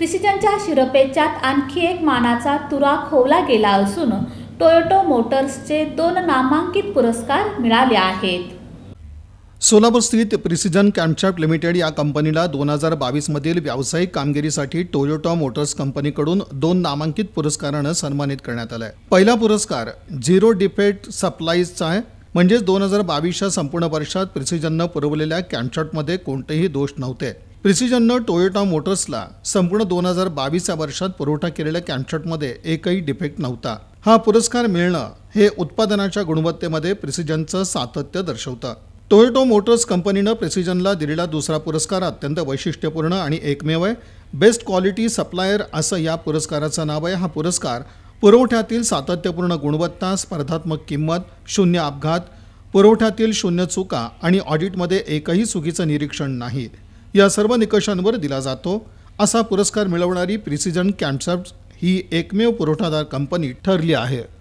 प्रिसिजनच्या शिरपेचात आणखी एक मानाचा तुरा खोवला गेला असून टोयोटो मोटर्सचे दोन नामांकित पुरस्कार मिळाले आहेत स्थित प्रिसिजन कॅम्पचॅप लिमिटेड या कंपनीला दोन हजार बावीसमधील व्यावसायिक कामगिरीसाठी टोयोटा मोटर्स कंपनीकडून दोन नामांकित पुरस्कारानं सन्मानित करण्यात आलं आहे पहिला पुरस्कार झिरो डिफेक्ट सप्लाईजचा आहे म्हणजेच दोन हजार बावीसच्या संपूर्ण वर्षात प्रिसिजननं पुरवलेल्या कॅम्पचॉटमध्ये कोणतेही दोष नव्हते प्रिसिजननं टोयोटा मोटर्सला संपूर्ण दोन हजार बावीस या वर्षात पुरवठा केलेल्या कॅन्ट्रॅक्टमध्ये एकही डिफेक्ट नव्हता हा पुरस्कार मिळणं हे उत्पादनाच्या गुणवत्तेमध्ये प्रिसिजनचं सातत्य दर्शवतं टोयोटो मोटर्स कंपनीनं प्रिसिजनला दिलेला दुसरा पुरस्कार अत्यंत वैशिष्ट्यपूर्ण आणि एकमेव आहे बेस्ट क्वालिटी सप्लायर असं या पुरस्काराचं नाव आहे हा पुरस्कार पुरवठ्यातील सातत्यपूर्ण गुणवत्ता स्पर्धात्मक किंमत शून्य अपघात पुरवठ्यातील शून्य चुका आणि ऑडिटमध्ये एकही चुकीचं निरीक्षण नाही या सर्व निकषांवर दिला जातो असा पुरस्कार मिळवणारी प्रिसिजन कॅन्सर्ट ही एकमेव पुरवठादार कंपनी ठरली आहे